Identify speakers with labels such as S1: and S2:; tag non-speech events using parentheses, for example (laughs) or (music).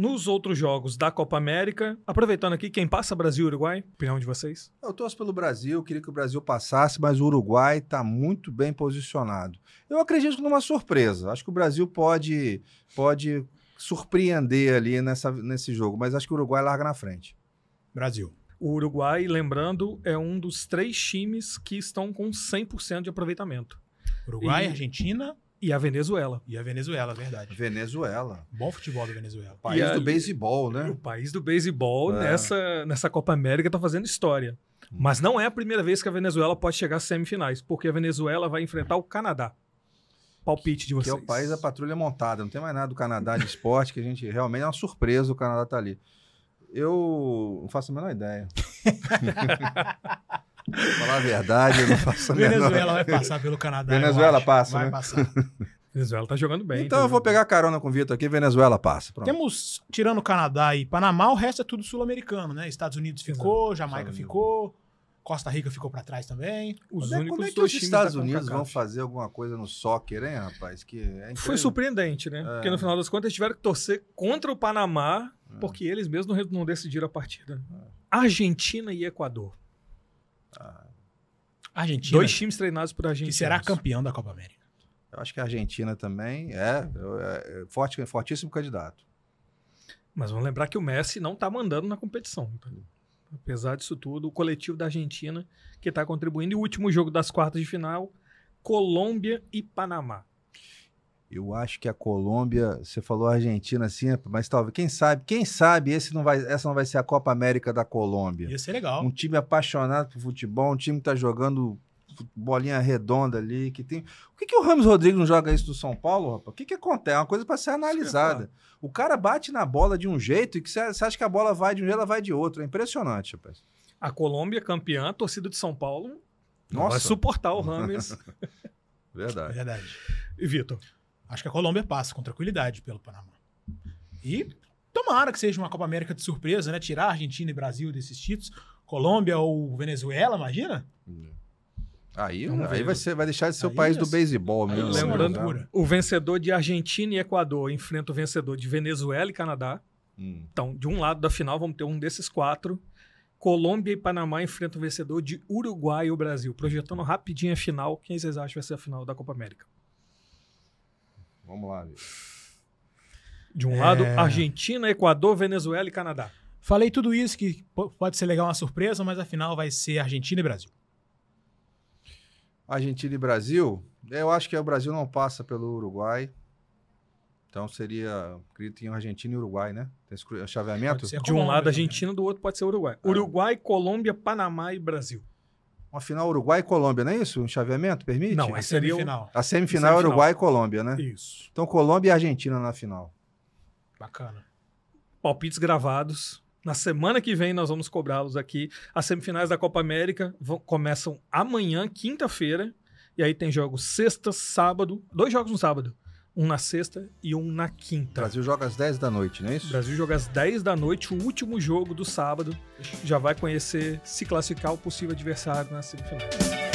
S1: nos outros jogos da Copa América. Aproveitando aqui, quem passa Brasil e Uruguai?
S2: Opinião de vocês? Eu torço pelo Brasil, queria que o Brasil passasse, mas o Uruguai está muito bem posicionado. Eu acredito numa surpresa. Acho que o Brasil pode, pode surpreender ali nessa, nesse jogo, mas acho que o Uruguai larga na frente.
S1: Brasil. O Uruguai, lembrando, é um dos três times que estão com 100% de aproveitamento. Uruguai, e... Argentina e a Venezuela. E a Venezuela, verdade. Venezuela. Bom futebol da Venezuela. O país a, do beisebol, né? O país do beisebol é. nessa, nessa Copa América está fazendo história. Hum. Mas não é a primeira vez que a Venezuela pode chegar às semifinais, porque a Venezuela vai enfrentar o Canadá. Palpite de vocês.
S2: Que é o país da patrulha montada. Não tem mais nada do Canadá de esporte, que a gente realmente é uma surpresa o Canadá tá ali. Eu não faço a menor ideia. (laughs) Falar a verdade, eu não faço nada. Venezuela vai passar pelo Canadá. Venezuela passa. Vai né? passar. (laughs)
S1: Venezuela tá jogando bem. Então tá eu vou pegar
S2: carona com o Vitor aqui, Venezuela passa. Pronto.
S1: Temos, tirando o Canadá e Panamá, o resto é tudo sul-americano, né? Estados Unidos ficou, Exato. Jamaica ficou, Costa Rica ficou para trás também. Os é- únicos como é que os Estados tá Unidos vão
S2: fazer alguma coisa no soccer, hein, rapaz? Que é Foi
S1: surpreendente, né? É. Porque no final das contas tiveram que torcer contra o Panamá, é. porque eles mesmos não, decidiram a partida. É. Argentina e Equador a Argentina. Dois times treinados por Argentina. Que será campeão da Copa América.
S2: Eu acho que a Argentina também é, é, é forte, fortíssimo candidato.
S1: Mas vamos lembrar que o Messi não está mandando na competição. Apesar disso tudo, o coletivo da Argentina que está contribuindo. E o último jogo das quartas de final, Colômbia e Panamá.
S2: Eu acho que a Colômbia, você falou a Argentina assim, é, mas talvez, quem sabe, quem sabe esse não vai, essa não vai ser a Copa América da Colômbia. Ia ser legal. Um time apaixonado por futebol, um time que tá jogando bolinha redonda ali, que tem. O que, que o Ramos Rodrigues não joga isso do São Paulo, rapaz? O que, que acontece? É uma coisa para ser analisada. O cara bate na bola de um jeito e que você acha que a bola vai de um jeito, ela vai de outro. É impressionante, rapaz.
S1: A Colômbia campeã, a torcida de São Paulo, Nossa. vai suportar o Ramos.
S2: (laughs) Verdade.
S1: Verdade. E Vitor? Acho que a Colômbia passa com tranquilidade pelo Panamá. E tomara que seja uma Copa América de surpresa, né? Tirar Argentina e Brasil desses títulos. Colômbia ou Venezuela, imagina? É.
S2: Aí, aí vai, ser, vai deixar de ser o país é do beisebol mesmo. É Lembrando,
S1: o vencedor de Argentina e Equador enfrenta o vencedor de Venezuela e Canadá. Hum. Então, de um lado da final, vamos ter um desses quatro. Colômbia e Panamá enfrentam o vencedor de Uruguai e o Brasil. Projetando rapidinho a final, quem vocês acham que vai ser a final da Copa América? Vamos lá, amigo. De um é... lado, Argentina, Equador, Venezuela e Canadá. Falei tudo isso que pode ser legal uma surpresa, mas afinal vai ser Argentina e Brasil. Argentina
S2: e Brasil? É, eu acho que o Brasil não passa pelo Uruguai. Então
S1: seria, acredito em Argentina e Uruguai, né? Tem esse chaveamento? De um lado né? Argentina, do outro pode ser Uruguai. É. Uruguai, Colômbia, Panamá e Brasil.
S2: Uma final Uruguai e Colômbia, não é isso? Um chaveamento, permite? Não, aí seria semifinal. A semifinal, é Uruguai e Colômbia, né? Isso. Então Colômbia e Argentina na final.
S1: Bacana. Palpites gravados. Na semana que vem nós vamos cobrá-los aqui. As semifinais da Copa América vão, começam amanhã, quinta-feira. E aí tem jogos sexta, sábado. Dois jogos no sábado um na sexta e um na quinta. Brasil joga às 10 da noite, não é isso? Brasil joga às 10 da noite, o último jogo do sábado. Já vai conhecer, se classificar o possível adversário na semifinal.